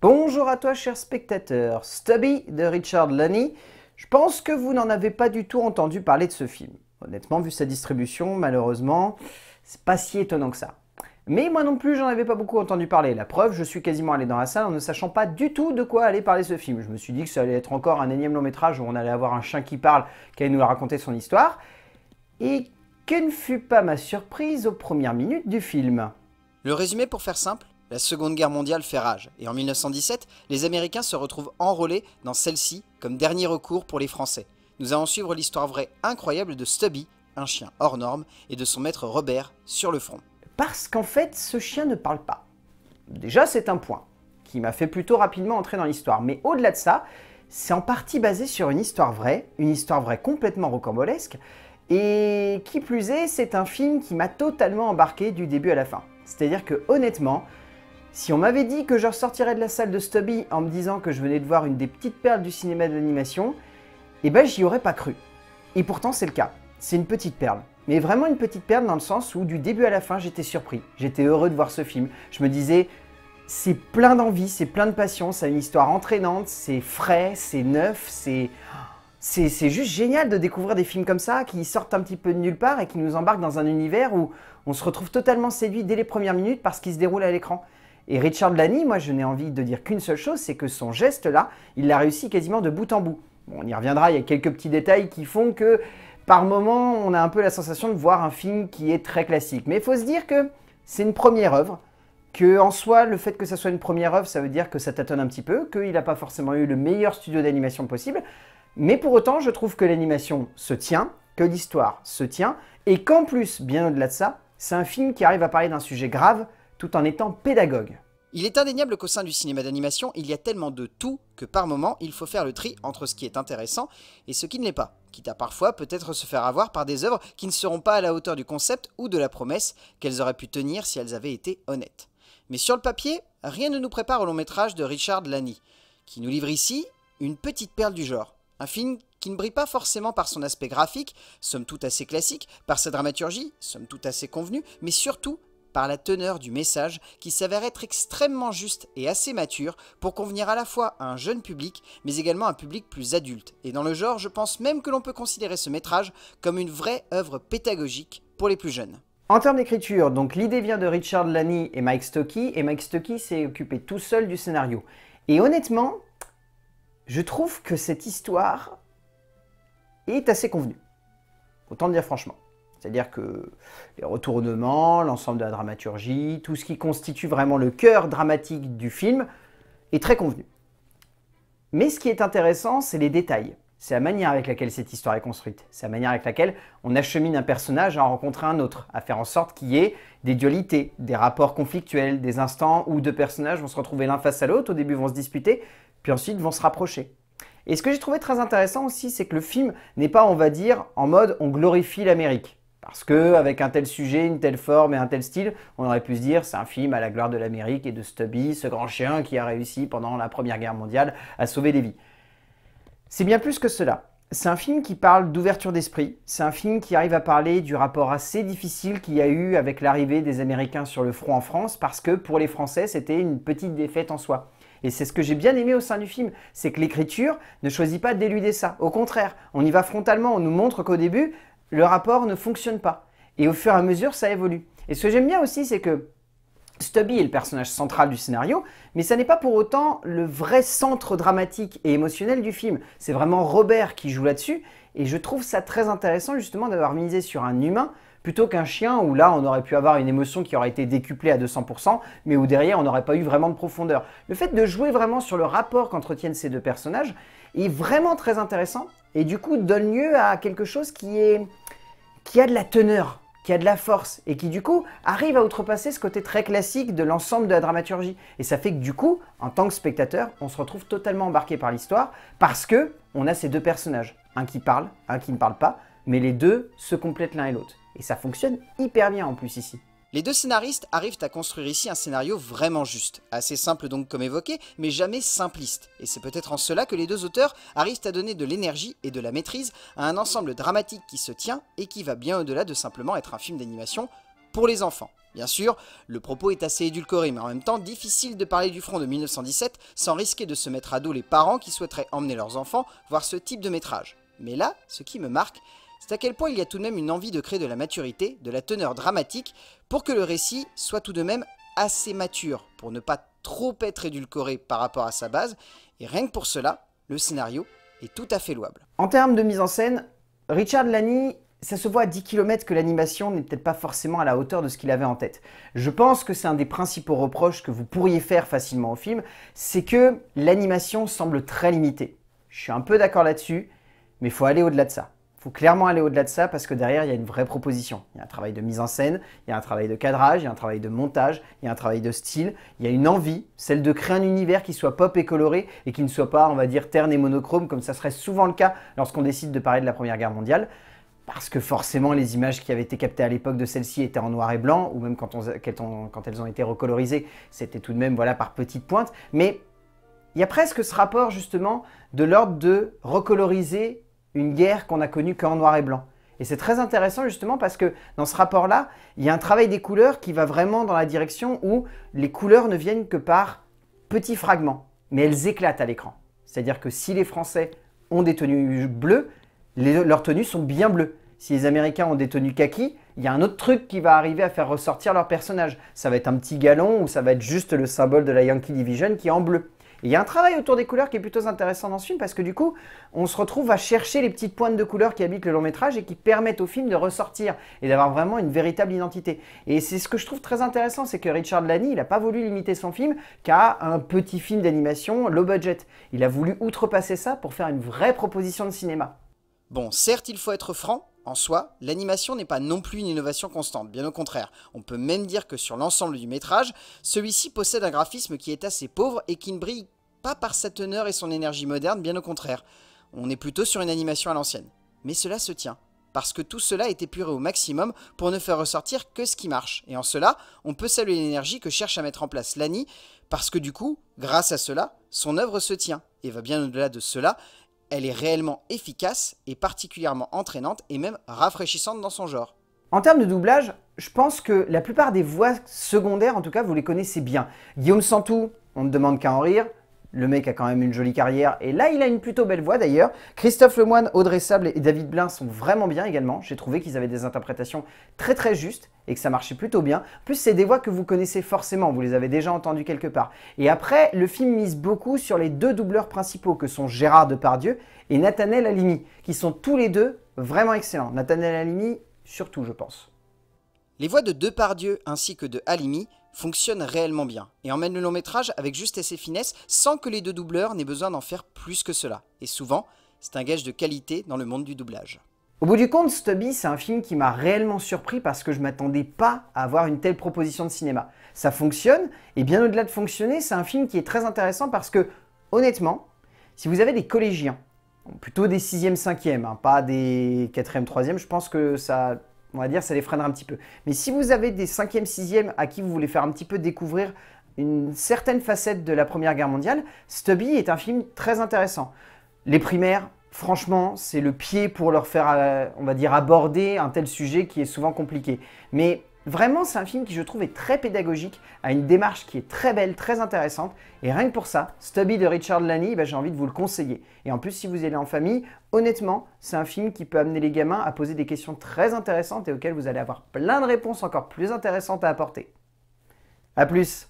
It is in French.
Bonjour à toi, cher spectateur. Stubby de Richard Lunny. Je pense que vous n'en avez pas du tout entendu parler de ce film. Honnêtement, vu sa distribution, malheureusement, c'est pas si étonnant que ça. Mais moi non plus, j'en avais pas beaucoup entendu parler. La preuve, je suis quasiment allé dans la salle en ne sachant pas du tout de quoi allait parler ce film. Je me suis dit que ça allait être encore un énième long métrage où on allait avoir un chien qui parle, qui allait nous raconter son histoire. Et que ne fut pas ma surprise aux premières minutes du film. Le résumé pour faire simple, la Seconde Guerre mondiale fait rage, et en 1917, les Américains se retrouvent enrôlés dans celle-ci comme dernier recours pour les Français. Nous allons suivre l'histoire vraie incroyable de Stubby, un chien hors norme, et de son maître Robert sur le front. Parce qu'en fait, ce chien ne parle pas. Déjà, c'est un point qui m'a fait plutôt rapidement entrer dans l'histoire, mais au-delà de ça, c'est en partie basé sur une histoire vraie, une histoire vraie complètement rocambolesque, et qui plus est, c'est un film qui m'a totalement embarqué du début à la fin. C'est-à-dire que honnêtement, si on m'avait dit que je ressortirais de la salle de Stubby en me disant que je venais de voir une des petites perles du cinéma d'animation, eh ben j'y aurais pas cru. Et pourtant c'est le cas, c'est une petite perle. Mais vraiment une petite perle dans le sens où du début à la fin j'étais surpris, j'étais heureux de voir ce film. Je me disais, c'est plein d'envie, c'est plein de passion, c'est une histoire entraînante, c'est frais, c'est neuf, c'est... C'est juste génial de découvrir des films comme ça qui sortent un petit peu de nulle part et qui nous embarquent dans un univers où on se retrouve totalement séduit dès les premières minutes par ce qui se déroule à l'écran. Et Richard Lany, moi, je n'ai envie de dire qu'une seule chose, c'est que son geste-là, il l'a réussi quasiment de bout en bout. on y reviendra, il y a quelques petits détails qui font que, par moment, on a un peu la sensation de voir un film qui est très classique. Mais il faut se dire que c'est une première œuvre, que en soi, le fait que ça soit une première œuvre, ça veut dire que ça tâtonne un petit peu, qu'il n'a pas forcément eu le meilleur studio d'animation possible. Mais pour autant, je trouve que l'animation se tient, que l'histoire se tient, et qu'en plus, bien au-delà de ça, c'est un film qui arrive à parler d'un sujet grave tout en étant pédagogue. Il est indéniable qu'au sein du cinéma d'animation, il y a tellement de tout que par moment, il faut faire le tri entre ce qui est intéressant et ce qui ne l'est pas, quitte à parfois peut-être se faire avoir par des œuvres qui ne seront pas à la hauteur du concept ou de la promesse qu'elles auraient pu tenir si elles avaient été honnêtes. Mais sur le papier, rien ne nous prépare au long métrage de Richard Lani, qui nous livre ici une petite perle du genre, un film qui ne brille pas forcément par son aspect graphique, somme toute assez classique, par sa dramaturgie, somme toute assez convenue, mais surtout la teneur du message qui s'avère être extrêmement juste et assez mature pour convenir à la fois à un jeune public mais également à un public plus adulte. Et dans le genre, je pense même que l'on peut considérer ce métrage comme une vraie œuvre pédagogique pour les plus jeunes. En termes d'écriture, donc l'idée vient de Richard Lani et Mike Stocky, et Mike Stocky s'est occupé tout seul du scénario. Et honnêtement, je trouve que cette histoire est assez convenue. Autant dire franchement. C'est-à-dire que les retournements, l'ensemble de la dramaturgie, tout ce qui constitue vraiment le cœur dramatique du film est très convenu. Mais ce qui est intéressant, c'est les détails. C'est la manière avec laquelle cette histoire est construite. C'est la manière avec laquelle on achemine un personnage à en rencontrer un autre, à faire en sorte qu'il y ait des dualités, des rapports conflictuels, des instants où deux personnages vont se retrouver l'un face à l'autre, au début vont se disputer, puis ensuite vont se rapprocher. Et ce que j'ai trouvé très intéressant aussi, c'est que le film n'est pas, on va dire, en mode on glorifie l'Amérique. Parce que avec un tel sujet, une telle forme et un tel style, on aurait pu se dire c'est un film à la gloire de l'Amérique et de Stubby, ce grand chien qui a réussi pendant la Première Guerre mondiale à sauver des vies. C'est bien plus que cela. C'est un film qui parle d'ouverture d'esprit, c'est un film qui arrive à parler du rapport assez difficile qu'il y a eu avec l'arrivée des Américains sur le front en France, parce que pour les Français, c'était une petite défaite en soi. Et c'est ce que j'ai bien aimé au sein du film, c'est que l'écriture ne choisit pas d'éluder ça. Au contraire, on y va frontalement, on nous montre qu'au début, le rapport ne fonctionne pas. Et au fur et à mesure, ça évolue. Et ce que j'aime bien aussi, c'est que Stubby est le personnage central du scénario, mais ça n'est pas pour autant le vrai centre dramatique et émotionnel du film. C'est vraiment Robert qui joue là-dessus, et je trouve ça très intéressant justement d'avoir misé sur un humain plutôt qu'un chien où là on aurait pu avoir une émotion qui aurait été décuplée à 200%, mais où derrière on n'aurait pas eu vraiment de profondeur. Le fait de jouer vraiment sur le rapport qu'entretiennent ces deux personnages est vraiment très intéressant et du coup donne lieu à quelque chose qui, est, qui a de la teneur, qui a de la force, et qui du coup arrive à outrepasser ce côté très classique de l'ensemble de la dramaturgie. Et ça fait que du coup, en tant que spectateur, on se retrouve totalement embarqué par l'histoire, parce que on a ces deux personnages, un qui parle, un qui ne parle pas, mais les deux se complètent l'un et l'autre. Et ça fonctionne hyper bien en plus ici. Les deux scénaristes arrivent à construire ici un scénario vraiment juste, assez simple donc comme évoqué, mais jamais simpliste, et c'est peut-être en cela que les deux auteurs arrivent à donner de l'énergie et de la maîtrise à un ensemble dramatique qui se tient et qui va bien au-delà de simplement être un film d'animation pour les enfants. Bien sûr, le propos est assez édulcoré, mais en même temps difficile de parler du front de 1917 sans risquer de se mettre à dos les parents qui souhaiteraient emmener leurs enfants voir ce type de métrage. Mais là, ce qui me marque, c'est à quel point il y a tout de même une envie de créer de la maturité, de la teneur dramatique, pour que le récit soit tout de même assez mature, pour ne pas trop être édulcoré par rapport à sa base, et rien que pour cela, le scénario est tout à fait louable. En termes de mise en scène, Richard Lani ça se voit à 10 km que l'animation n'est peut-être pas forcément à la hauteur de ce qu'il avait en tête. Je pense que c'est un des principaux reproches que vous pourriez faire facilement au film, c'est que l'animation semble très limitée. Je suis un peu d'accord là-dessus, mais il faut aller au-delà de ça faut clairement aller au-delà de ça parce que derrière, il y a une vraie proposition. Il y a un travail de mise en scène, il y a un travail de cadrage, il y a un travail de montage, il y a un travail de style, il y a une envie, celle de créer un univers qui soit pop et coloré et qui ne soit pas, on va dire, terne et monochrome comme ça serait souvent le cas lorsqu'on décide de parler de la Première Guerre mondiale. Parce que forcément, les images qui avaient été captées à l'époque de celle-ci étaient en noir et blanc, ou même quand, elles ont été recolorisées, c'était tout de même voilà, par petites pointes. Mais il y a presque ce rapport justement de l'ordre de recoloriser une guerre qu'on a connue qu'en noir et blanc. Et c'est très intéressant justement parce que dans ce rapport-là, il y a un travail des couleurs qui va vraiment dans la direction où les couleurs ne viennent que par petits fragments, mais elles éclatent à l'écran. C'est-à-dire que si les Français ont des tenues bleues, leurs tenues sont bien bleues. Si les Américains ont des tenues kaki, il y a un autre truc qui va arriver à faire ressortir leur personnage. Ça va être un petit galon ou ça va être juste le symbole de la Yankee Division qui est en bleu. Il y a un travail autour des couleurs qui est plutôt intéressant dans ce film parce que du coup, on se retrouve à chercher les petites pointes de couleurs qui habitent le long métrage et qui permettent au film de ressortir et d'avoir vraiment une véritable identité. Et c'est ce que je trouve très intéressant, c'est que Richard Lanny, il n'a pas voulu limiter son film qu'à un petit film d'animation low budget. Il a voulu outrepasser ça pour faire une vraie proposition de cinéma. Bon, certes, il faut être franc, en soi, l'animation n'est pas non plus une innovation constante, bien au contraire. On peut même dire que sur l'ensemble du métrage, celui-ci possède un graphisme qui est assez pauvre et qui ne brille pas par sa teneur et son énergie moderne, bien au contraire. On est plutôt sur une animation à l'ancienne. Mais cela se tient parce que tout cela est épuré au maximum pour ne faire ressortir que ce qui marche. Et en cela, on peut saluer l'énergie que cherche à mettre en place Lani, parce que du coup, grâce à cela, son œuvre se tient, et va bien au-delà de cela, elle est réellement efficace et particulièrement entraînante et même rafraîchissante dans son genre. En termes de doublage, je pense que la plupart des voix secondaires, en tout cas, vous les connaissez bien. Guillaume Santou, on ne demande qu'à en rire. Le mec a quand même une jolie carrière et là il a une plutôt belle voix d'ailleurs. Christophe Lemoine, Audrey Sable et David Blin sont vraiment bien également. J'ai trouvé qu'ils avaient des interprétations très très justes et que ça marchait plutôt bien. plus c'est des voix que vous connaissez forcément, vous les avez déjà entendues quelque part. Et après le film mise beaucoup sur les deux doubleurs principaux que sont Gérard Depardieu et Nathanaël Halimi qui sont tous les deux vraiment excellents. Nathanaël Halimi surtout je pense. Les voix de Depardieu ainsi que de Halimi fonctionne réellement bien et emmène le long métrage avec juste et finesse sans que les deux doubleurs n'aient besoin d'en faire plus que cela. Et souvent, c'est un gage de qualité dans le monde du doublage. Au bout du compte, Stubby, c'est un film qui m'a réellement surpris parce que je m'attendais pas à avoir une telle proposition de cinéma. Ça fonctionne, et bien au-delà de fonctionner, c'est un film qui est très intéressant parce que, honnêtement, si vous avez des collégiens, plutôt des 6e, 5e, hein, pas des 4e, 3e, je pense que ça on va dire, ça les freinera un petit peu. Mais si vous avez des 5e, 6e à qui vous voulez faire un petit peu découvrir une certaine facette de la Première Guerre mondiale, Stubby est un film très intéressant. Les primaires, franchement, c'est le pied pour leur faire, euh, on va dire, aborder un tel sujet qui est souvent compliqué. Mais Vraiment, c'est un film qui, je trouve, est très pédagogique, a une démarche qui est très belle, très intéressante. Et rien que pour ça, Stubby de Richard Lanny, bah, j'ai envie de vous le conseiller. Et en plus, si vous allez en famille, honnêtement, c'est un film qui peut amener les gamins à poser des questions très intéressantes et auxquelles vous allez avoir plein de réponses encore plus intéressantes à apporter. A plus